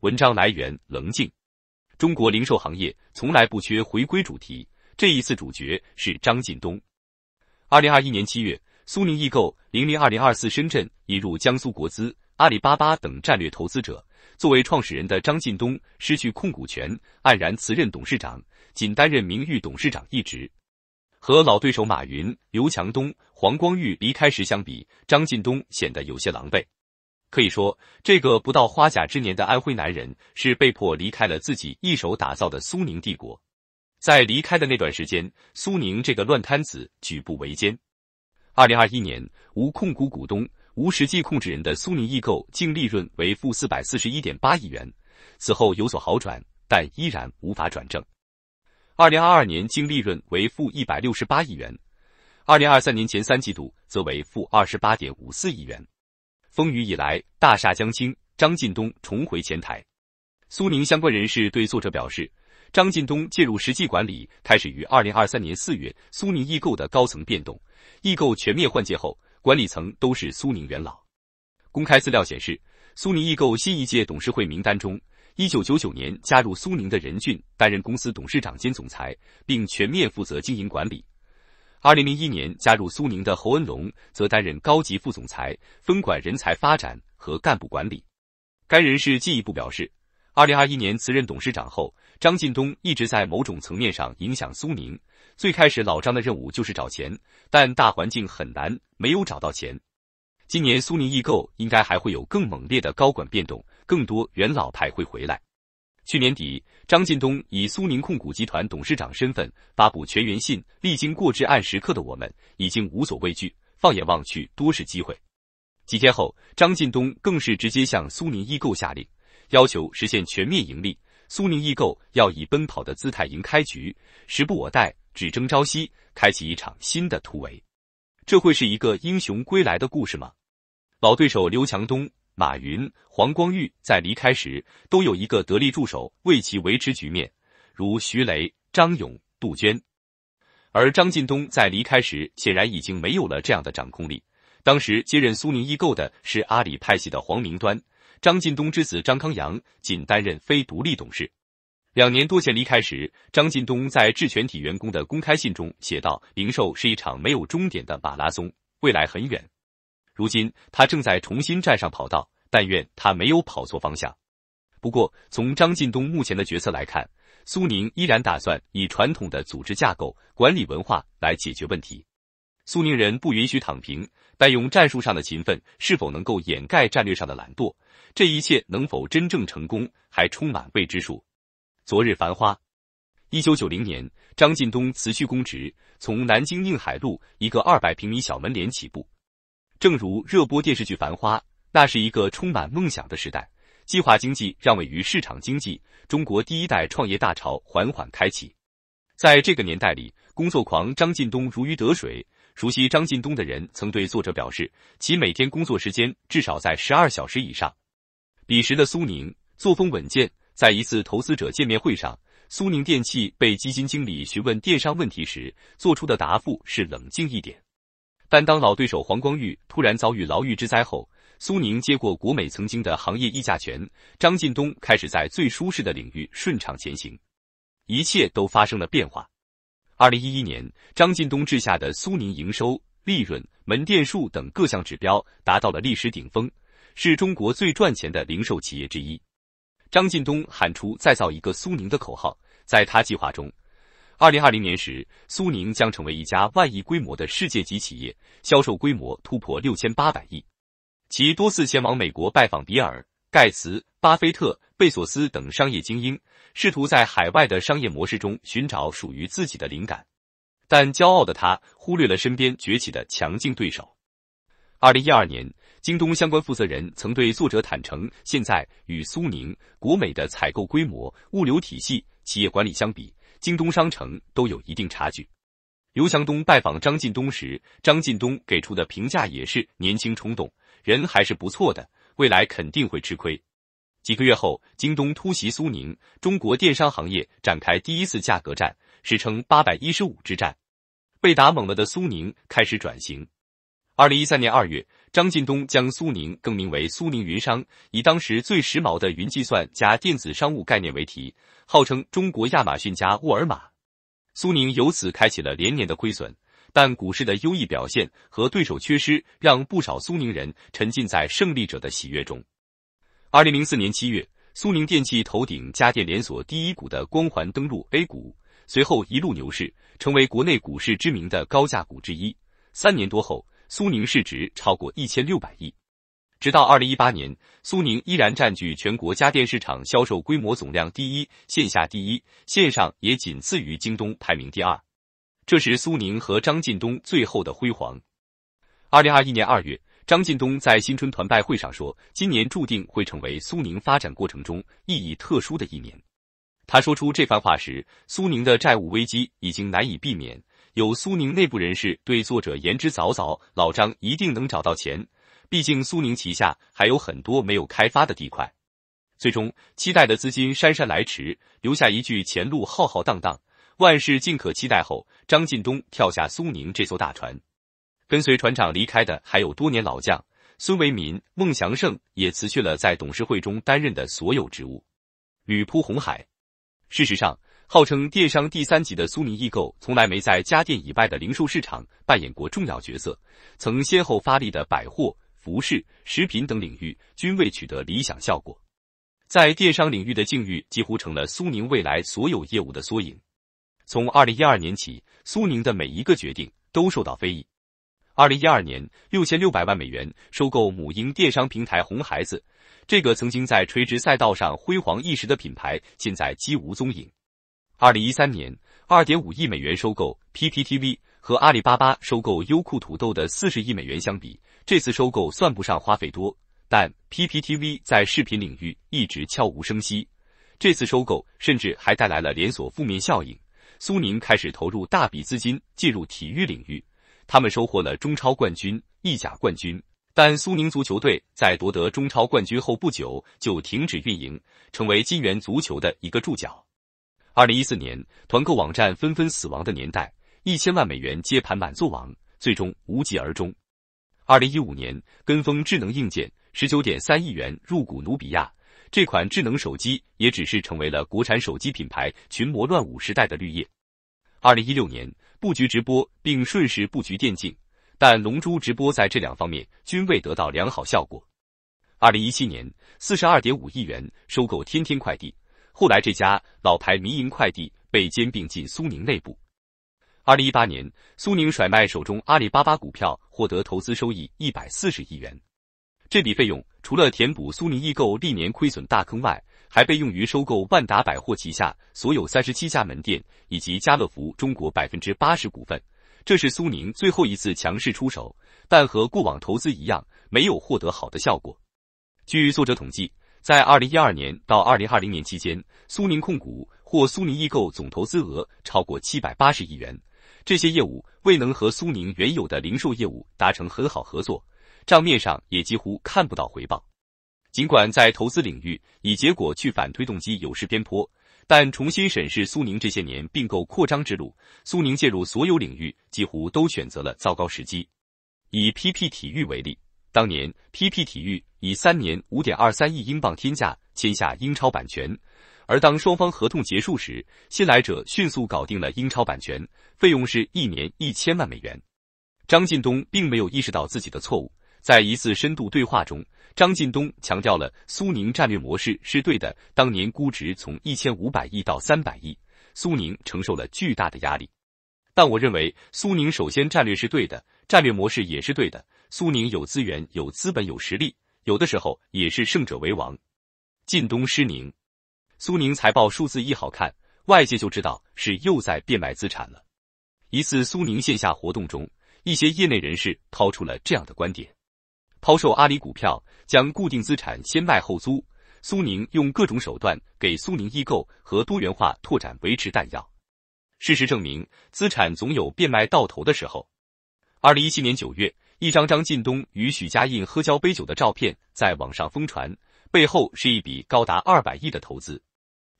文章来源：棱镜。中国零售行业从来不缺回归主题，这一次主角是张近东。二零二一年七月，苏宁易购零零二零二四深圳引入江苏国资、阿里巴巴等战略投资者。作为创始人的张近东失去控股权，黯然辞任董事长，仅担任名誉董事长一职。和老对手马云、刘强东、黄光裕离开时相比，张近东显得有些狼狈。可以说，这个不到花甲之年的安徽男人是被迫离开了自己一手打造的苏宁帝国。在离开的那段时间，苏宁这个乱摊子举步维艰。二零二一年，无控股股东、无实际控制人的苏宁易购净利润为负四百四十一点八亿元，此后有所好转，但依然无法转正。二零二二年净利润为负一百六十八亿元，二零二三年前三季度则为负二十八点五四亿元。风雨以来，大厦将倾。张近东重回前台。苏宁相关人士对作者表示，张近东介入实际管理开始于二零二三年四月，苏宁易购的高层变动。易购全面换届后，管理层都是苏宁元老。公开资料显示，苏宁易购新一届董事会名单中，一九九九年加入苏宁的任俊担任公司董事长兼总裁，并全面负责经营管理。二零零一年加入苏宁的侯恩龙则担任高级副总裁，分管人才发展和干部管理。该人士进一步表示，二零二一年辞任董事长后，张近东一直在某种层面上影响苏宁。最开始，老张的任务就是找钱，但大环境很难，没有找到钱。今年苏宁易购应该还会有更猛烈的高管变动，更多元老派会回来。去年底，张近东以苏宁控股集团董事长身份发布全员信，历经过至暗时刻的我们已经无所畏惧，放眼望去多是机会。几天后，张近东更是直接向苏宁易购下令，要求实现全面盈利。苏宁易购要以奔跑的姿态赢开局，时不我待，只争朝夕，开启一场新的突围。这会是一个英雄归来的故事吗？老对手刘强东。马云、黄光裕在离开时都有一个得力助手为其维持局面，如徐雷、张勇、杜鹃。而张近东在离开时显然已经没有了这样的掌控力。当时接任苏宁易购的是阿里派系的黄明端，张近东之子张康阳仅担任非独立董事。两年多前离开时，张近东在致全体员工的公开信中写道：“零售是一场没有终点的马拉松，未来很远。”如今他正在重新站上跑道，但愿他没有跑错方向。不过，从张近东目前的决策来看，苏宁依然打算以传统的组织架构、管理文化来解决问题。苏宁人不允许躺平，但用战术上的勤奋是否能够掩盖战略上的懒惰？这一切能否真正成功，还充满未知数。昨日繁花，一九九零年，张近东辞去公职，从南京宁海路一个二百平米小门脸起步。正如热播电视剧《繁花》，那是一个充满梦想的时代，计划经济让位于市场经济，中国第一代创业大潮缓缓开启。在这个年代里，工作狂张近东如鱼得水。熟悉张近东的人曾对作者表示，其每天工作时间至少在十二小时以上。彼时的苏宁作风稳健，在一次投资者见面会上，苏宁电器被基金经理询问电商问题时，做出的答复是冷静一点。但当老对手黄光裕突然遭遇牢狱之灾后，苏宁接过国美曾经的行业议价权，张近东开始在最舒适的领域顺畅前行，一切都发生了变化。二零一一年，张近东治下的苏宁营收、利润、门店数等各项指标达到了历史顶峰，是中国最赚钱的零售企业之一。张近东喊出“再造一个苏宁”的口号，在他计划中。二零二零年时，苏宁将成为一家万亿规模的世界级企业，销售规模突破六千八百亿。其多次前往美国拜访比尔·盖茨、巴菲特、贝索斯等商业精英，试图在海外的商业模式中寻找属于自己的灵感。但骄傲的他忽略了身边崛起的强劲对手。二零一二年，京东相关负责人曾对作者坦诚：现在与苏宁、国美的采购规模、物流体系、企业管理相比。京东商城都有一定差距。刘强东拜访张近东时，张近东给出的评价也是年轻冲动，人还是不错的，未来肯定会吃亏。几个月后，京东突袭苏宁，中国电商行业展开第一次价格战，史称“八百一十五之战”。被打懵了的苏宁开始转型。二零一三年二月。张近东将苏宁更名为苏宁云商，以当时最时髦的云计算加电子商务概念为题，号称“中国亚马逊加沃尔玛”。苏宁由此开启了连年的亏损，但股市的优异表现和对手缺失，让不少苏宁人沉浸在胜利者的喜悦中。二零零四年七月，苏宁电器头顶家电连锁第一股的光环登陆 A 股，随后一路牛市，成为国内股市知名的高价股之一。三年多后。苏宁市值超过一千六百亿，直到二零一八年，苏宁依然占据全国家电市场销售规模总量第一，线下第一，线上也仅次于京东，排名第二。这是苏宁和张近东最后的辉煌。二零二一年二月，张近东在新春团拜会上说：“今年注定会成为苏宁发展过程中意义特殊的一年。”他说出这番话时，苏宁的债务危机已经难以避免。有苏宁内部人士对作者言之凿凿，老张一定能找到钱，毕竟苏宁旗下还有很多没有开发的地块。最终，期待的资金姗姗来迟，留下一句前路浩浩荡荡，万事尽可期待后，张近东跳下苏宁这艘大船，跟随船长离开的还有多年老将孙为民、孟祥胜，也辞去了在董事会中担任的所有职务。旅铺红海，事实上。号称电商第三级的苏宁易购，从来没在家电以外的零售市场扮演过重要角色。曾先后发力的百货、服饰、食品等领域，均未取得理想效果。在电商领域的境遇，几乎成了苏宁未来所有业务的缩影。从二零一二年起，苏宁的每一个决定都受到非议。二零一二年，六千六百万美元收购母婴电商平台红孩子，这个曾经在垂直赛道上辉煌一时的品牌，现在几无踪影。二零一三年，二点五亿美元收购 PPTV，和阿里巴巴收购优酷土豆的四十亿美元相比，这次收购算不上花费多。但 PPTV 在视频领域一直悄无声息，这次收购甚至还带来了连锁负面效应。苏宁开始投入大笔资金进入体育领域，他们收获了中超冠军、意甲冠军，但苏宁足球队在夺得中超冠军后不久就停止运营，成为金元足球的一个注脚。二零一四年，团购网站纷纷死亡的年代，一千万美元接盘满座网，最终无疾而终。二零一五年，跟风智能硬件，十九点三亿元入股努比亚，这款智能手机也只是成为了国产手机品牌群魔乱舞时代的绿叶。二零一六年，布局直播并顺势布局电竞，但龙珠直播在这两方面均未得到良好效果。二零一七年，四十二点五亿元收购天天快递。后来，这家老牌民营快递被兼并进苏宁内部。二零一八年，苏宁甩卖手中阿里巴巴股票，获得投资收益一百四十亿元。这笔费用除了填补苏宁易购历年亏损大坑外，还被用于收购万达百货旗下所有三十七家门店以及家乐福中国百分之八十股份。这是苏宁最后一次强势出手，但和过往投资一样，没有获得好的效果。据作者统计。在二零一二年到二零二零年期间，苏宁控股或苏宁易购总投资额超过七百八十亿元。这些业务未能和苏宁原有的零售业务达成很好合作，账面上也几乎看不到回报。尽管在投资领域以结果去反推动机有失偏颇，但重新审视苏宁这些年并购扩张之路，苏宁介入所有领域几乎都选择了糟糕时机。以 PP 体育为例。当年 PP 体育以三年五点二三亿英镑天价签下英超版权，而当双方合同结束时，新来者迅速搞定了英超版权，费用是一年一千万美元。张近东并没有意识到自己的错误，在一次深度对话中，张近东强调了苏宁战略模式是对的。当年估值从一千五百亿到三百亿，苏宁承受了巨大的压力。但我认为，苏宁首先战略是对的，战略模式也是对的。苏宁有资源，有资本，有实力，有的时候也是胜者为王。晋东失宁，苏宁财报数字一好看，外界就知道是又在变卖资产了。一次苏宁线下活动中，一些业内人士抛出了这样的观点：抛售阿里股票，将固定资产先卖后租，苏宁用各种手段给苏宁易购和多元化拓展维持弹药。事实证明，资产总有变卖到头的时候。二零一七年九月。一张张靳东与许家印喝交杯酒的照片在网上疯传，背后是一笔高达二百亿的投资。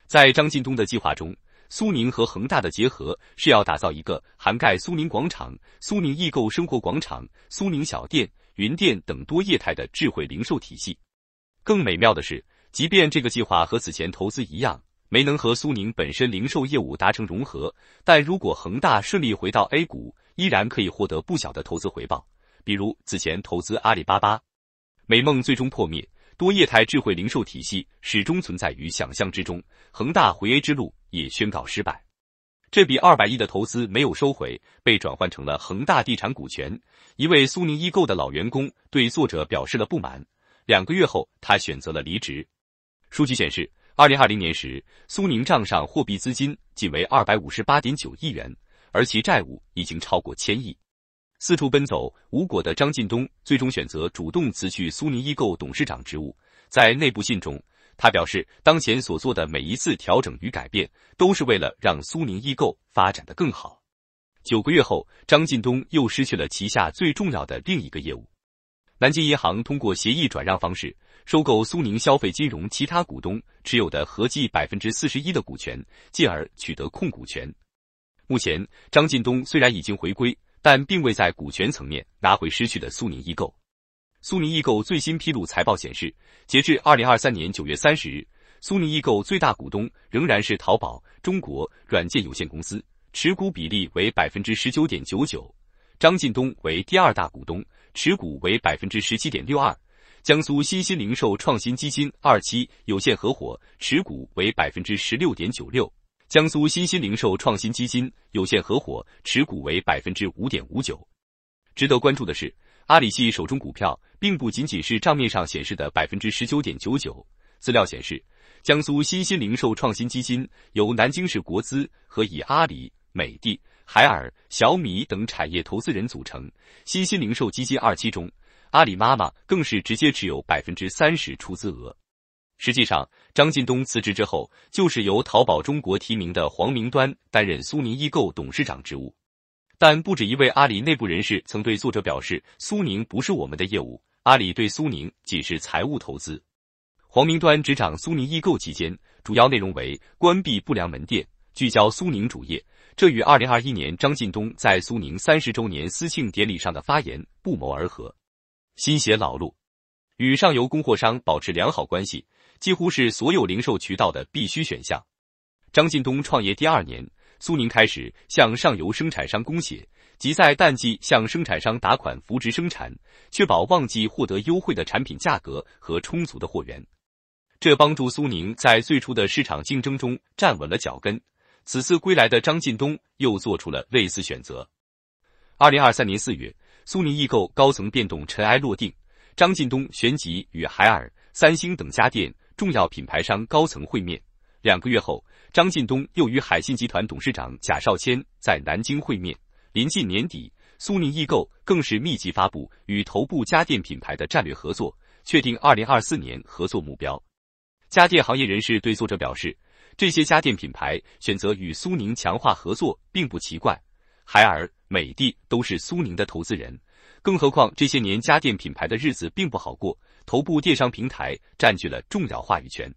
在张晋东的计划中，苏宁和恒大的结合是要打造一个涵盖苏宁广场、苏宁易购生活广场、苏宁小店、云店等多业态的智慧零售体系。更美妙的是，即便这个计划和此前投资一样没能和苏宁本身零售业务达成融合，但如果恒大顺利回到 A 股，依然可以获得不小的投资回报。比如，此前投资阿里巴巴，美梦最终破灭。多业态智慧零售体系始终存在于想象之中，恒大回 A 之路也宣告失败。这笔二百亿的投资没有收回，被转换成了恒大地产股权。一位苏宁易购的老员工对作者表示了不满。两个月后，他选择了离职。数据显示，二零二零年时，苏宁账上货币资金仅为二百五十八点九亿元，而其债务已经超过千亿。四处奔走无果的张近东，最终选择主动辞去苏宁易购董事长职务。在内部信中，他表示，当前所做的每一次调整与改变，都是为了让苏宁易购发展的更好。九个月后，张近东又失去了旗下最重要的另一个业务——南京银行，通过协议转让方式收购苏宁消费金融其他股东持有的合计百分之四十一的股权，进而取得控股权。目前，张近东虽然已经回归。但并未在股权层面拿回失去的苏宁易购。苏宁易购最新披露财报显示，截至二零二三年九月三十日，苏宁易购最大股东仍然是淘宝中国软件有限公司，持股比例为百分之十九点九九。张近东为第二大股东，持股为百分之十七点六二。江苏新新零售创新基金二期有限合伙持股为百分之十六点九六。江苏新新零售创新基金有限合伙持股为百分之五点五九。值得关注的是，阿里系手中股票并不仅仅是账面上显示的百分之十九点九九。资料显示，江苏新新零售创新基金由南京市国资和以阿里、美的、海尔、小米等产业投资人组成。新新零售基金二期中，阿里妈妈更是直接持有百分之三十出资额。实际上，张近东辞职之后，就是由淘宝中国提名的黄明端担任苏宁易购董事长职务。但不止一位阿里内部人士曾对作者表示：“苏宁不是我们的业务，阿里对苏宁仅是财务投资。”黄明端执掌苏宁易购期间，主要内容为关闭不良门店，聚焦苏宁主业。这与二零二一年张近东在苏宁三十周年私庆典礼上的发言不谋而合。新鞋老路，与上游供货商保持良好关系。几乎是所有零售渠道的必须选项。张近东创业第二年，苏宁开始向上游生产商供血，即在淡季向生产商打款扶植生产，确保旺季获得优惠的产品价格和充足的货源。这帮助苏宁在最初的市场竞争中站稳了脚跟。此次归来的张近东又做出了类似选择。二零二三年四月，苏宁易购高层变动尘埃落定，张近东旋即与海尔、三星等家电。重要品牌商高层会面。两个月后，张近东又与海信集团董事长贾少谦在南京会面。临近年底，苏宁易购更是密集发布与头部家电品牌的战略合作，确定二零二四年合作目标。家电行业人士对作者表示，这些家电品牌选择与苏宁强化合作并不奇怪。海尔、美的都是苏宁的投资人，更何况这些年家电品牌的日子并不好过。头部电商平台占据了重要话语权，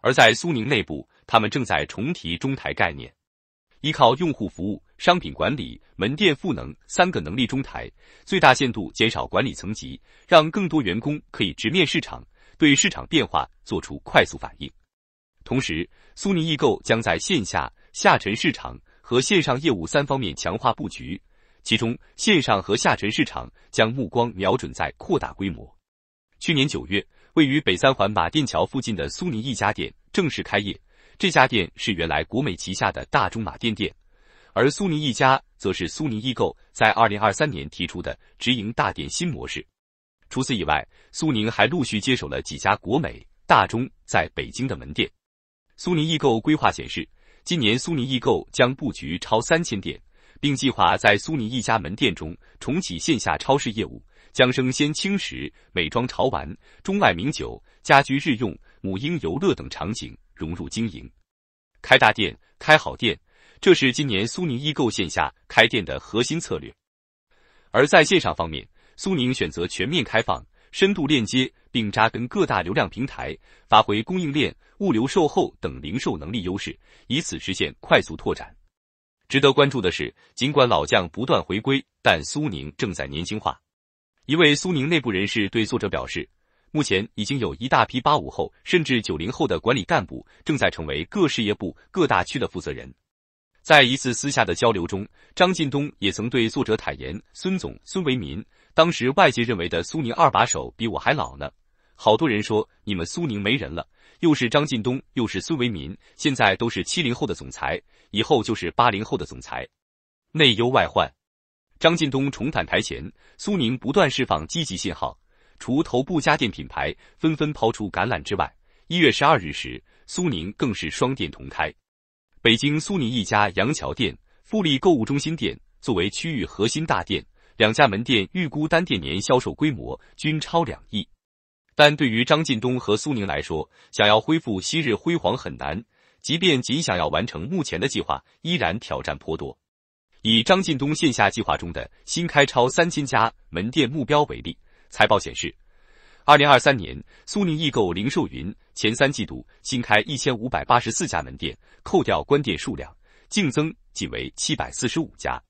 而在苏宁内部，他们正在重提中台概念，依靠用户服务、商品管理、门店赋能三个能力中台，最大限度减少管理层级，让更多员工可以直面市场，对市场变化做出快速反应。同时，苏宁易购将在线下下沉市场和线上业务三方面强化布局，其中线上和下沉市场将目光瞄准在扩大规模。去年九月，位于北三环马甸桥附近的苏宁一家店正式开业。这家店是原来国美旗下的大中马甸店，而苏宁一家则是苏宁易购在二零二三年提出的直营大店新模式。除此以外，苏宁还陆续接手了几家国美、大中在北京的门店。苏宁易购规划显示，今年苏宁易购将布局超三千店，并计划在苏宁一家门店中重启线下超市业务。将生鲜、轻食、美妆、潮玩、中外名酒、家居日用、母婴、游乐等场景融入经营，开大店、开好店，这是今年苏宁易购线下开店的核心策略。而在线上方面，苏宁选择全面开放、深度链接，并扎根各大流量平台，发挥供应链、物流、售后等零售能力优势，以此实现快速拓展。值得关注的是，尽管老将不断回归，但苏宁正在年轻化。一位苏宁内部人士对作者表示，目前已经有一大批八五后甚至九零后的管理干部正在成为各事业部、各大区的负责人。在一次私下的交流中，张近东也曾对作者坦言：“孙总、孙为民，当时外界认为的苏宁二把手比我还老呢。好多人说你们苏宁没人了，又是张近东，又是孙为民，现在都是七零后的总裁，以后就是八零后的总裁，内忧外患。”张近东重返台前，苏宁不断释放积极信号。除头部家电品牌纷纷抛出橄榄之外，一月十二日时，苏宁更是双店同开。北京苏宁一家杨桥店、富力购物中心店作为区域核心大店，两家门店预估单店年销售规模均超两亿。但对于张近东和苏宁来说，想要恢复昔日辉煌很难。即便仅想要完成目前的计划，依然挑战颇多。以张近东线下计划中的新开超三千家门店目标为例，财报显示，二零二三年苏宁易购零售云前三季度新开一千五百八十四家门店，扣掉关店数量，净增仅为七百四十五家。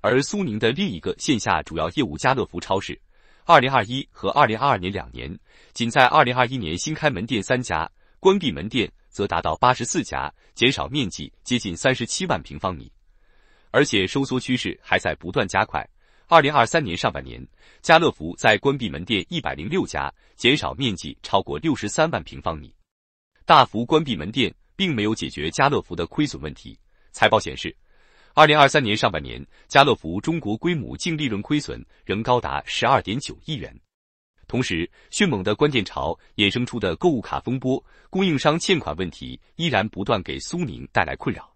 而苏宁的另一个线下主要业务家乐福超市，二零二一和二零二二年两年，仅在二零二一年新开门店三家，关闭门店则达到八十四家，减少面积接近三十七万平方米。而且收缩趋势还在不断加快。二零二三年上半年，家乐福在关闭门店一百零六家，减少面积超过六十三万平方米。大幅关闭门店并没有解决家乐福的亏损问题。财报显示，二零二三年上半年，家乐福中国规模净利润亏损仍高达十二点九亿元。同时，迅猛的关店潮衍生出的购物卡风波、供应商欠款问题，依然不断给苏宁带来困扰。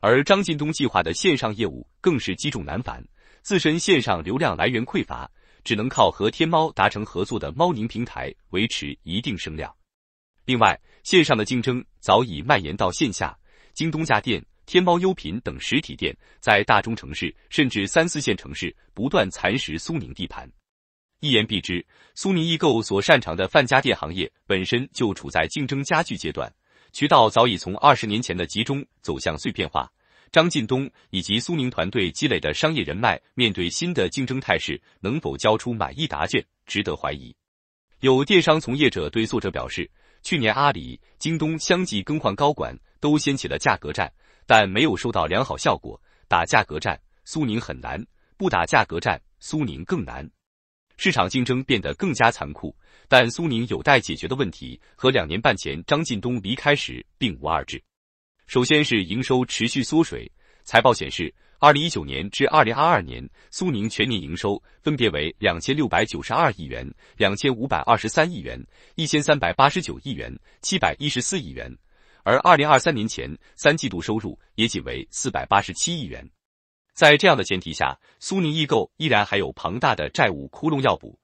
而张近东计划的线上业务更是积重难返，自身线上流量来源匮乏，只能靠和天猫达成合作的猫宁平台维持一定声量。另外，线上的竞争早已蔓延到线下，京东家电、天猫优品等实体店在大中城市甚至三四线城市不断蚕食苏宁地盘。一言蔽之，苏宁易购所擅长的泛家电行业本身就处在竞争加剧阶段。渠道早已从二十年前的集中走向碎片化。张近东以及苏宁团队积累的商业人脉，面对新的竞争态势，能否交出满意答卷，值得怀疑。有电商从业者对作者表示，去年阿里、京东相继更换高管，都掀起了价格战，但没有收到良好效果。打价格战，苏宁很难；不打价格战，苏宁更难。市场竞争变得更加残酷，但苏宁有待解决的问题和两年半前张近东离开时并无二致。首先是营收持续缩水，财报显示，二零一九年至二零二二年，苏宁全年营收分别为两千六百九十二亿元、两千五百二十三亿元、一千三百八十九亿元、七百一十四亿元，而二零二三年前三季度收入也仅为四百八十七亿元。在这样的前提下，苏宁易购依然还有庞大的债务窟窿要补。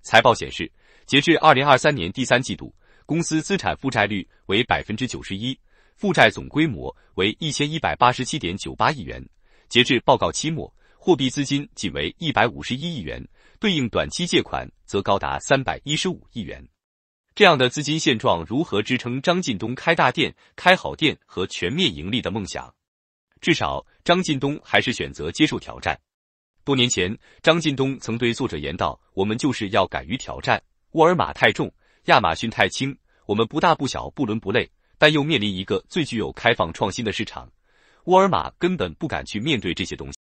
财报显示，截至二零二三年第三季度，公司资产负债率为百分之九十一，负债总规模为一千一百八十七点九八亿元。截至报告期末，货币资金仅为一百五十一亿元，对应短期借款则高达三百一十五亿元。这样的资金现状，如何支撑张近东开大店、开好店和全面盈利的梦想？至少，张近东还是选择接受挑战。多年前，张近东曾对作者言道：“我们就是要敢于挑战，沃尔玛太重，亚马逊太轻，我们不大不小，不伦不类，但又面临一个最具有开放创新的市场。沃尔玛根本不敢去面对这些东西。”